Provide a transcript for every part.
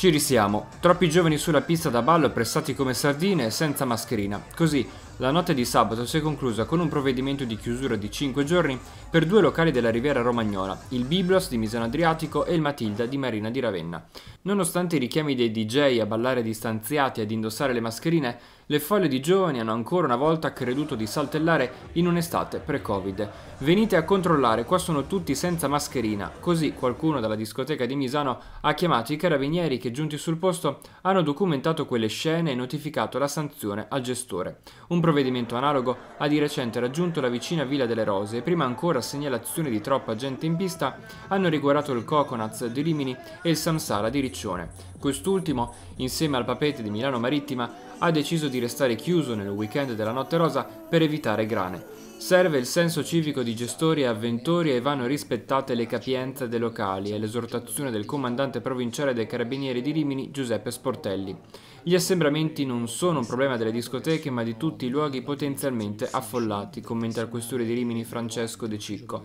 Ci risiamo, troppi giovani sulla pista da ballo pressati come sardine e senza mascherina. Così, la notte di sabato si è conclusa con un provvedimento di chiusura di 5 giorni per due locali della Riviera Romagnola, il Biblos di Misano Adriatico e il Matilda di Marina di Ravenna. Nonostante i richiami dei DJ a ballare distanziati e ad indossare le mascherine, le folle di giovani hanno ancora una volta creduto di saltellare in un'estate pre-Covid. Venite a controllare, qua sono tutti senza mascherina. Così qualcuno dalla discoteca di Misano ha chiamato i carabinieri che giunti sul posto hanno documentato quelle scene e notificato la sanzione al gestore. Un provvedimento analogo ha di recente raggiunto la vicina Villa delle Rose e prima ancora segnalazioni di troppa gente in pista hanno riguardato il Coconuts di Rimini e il Samsara di Riccione. Quest'ultimo, insieme al Papete di Milano Marittima, ha deciso di restare chiuso nel weekend della Notte Rosa per evitare grane. Serve il senso civico di gestori e avventori e vanno rispettate le capienze dei locali e l'esortazione del comandante provinciale dei Carabinieri di Rimini, Giuseppe Sportelli. Gli assembramenti non sono un problema delle discoteche ma di tutti i luoghi potenzialmente affollati, commenta il questore di Rimini Francesco De Cicco.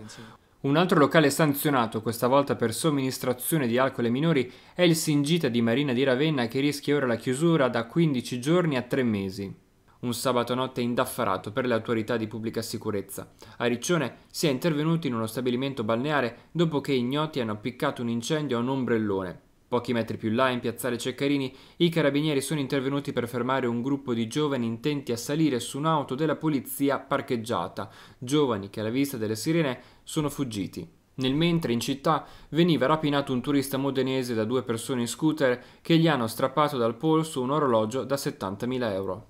Un altro locale sanzionato, questa volta per somministrazione di alcol ai minori, è il Singita di Marina di Ravenna che rischia ora la chiusura da 15 giorni a 3 mesi. Un sabato notte indaffarato per le autorità di pubblica sicurezza. A Riccione si è intervenuti in uno stabilimento balneare dopo che ignoti hanno appiccato un incendio a un ombrellone. Pochi metri più là, in piazzale Ceccarini, i carabinieri sono intervenuti per fermare un gruppo di giovani intenti a salire su un'auto della polizia parcheggiata, giovani che alla vista delle sirene sono fuggiti. Nel mentre in città veniva rapinato un turista modenese da due persone in scooter che gli hanno strappato dal polso un orologio da 70.000 euro.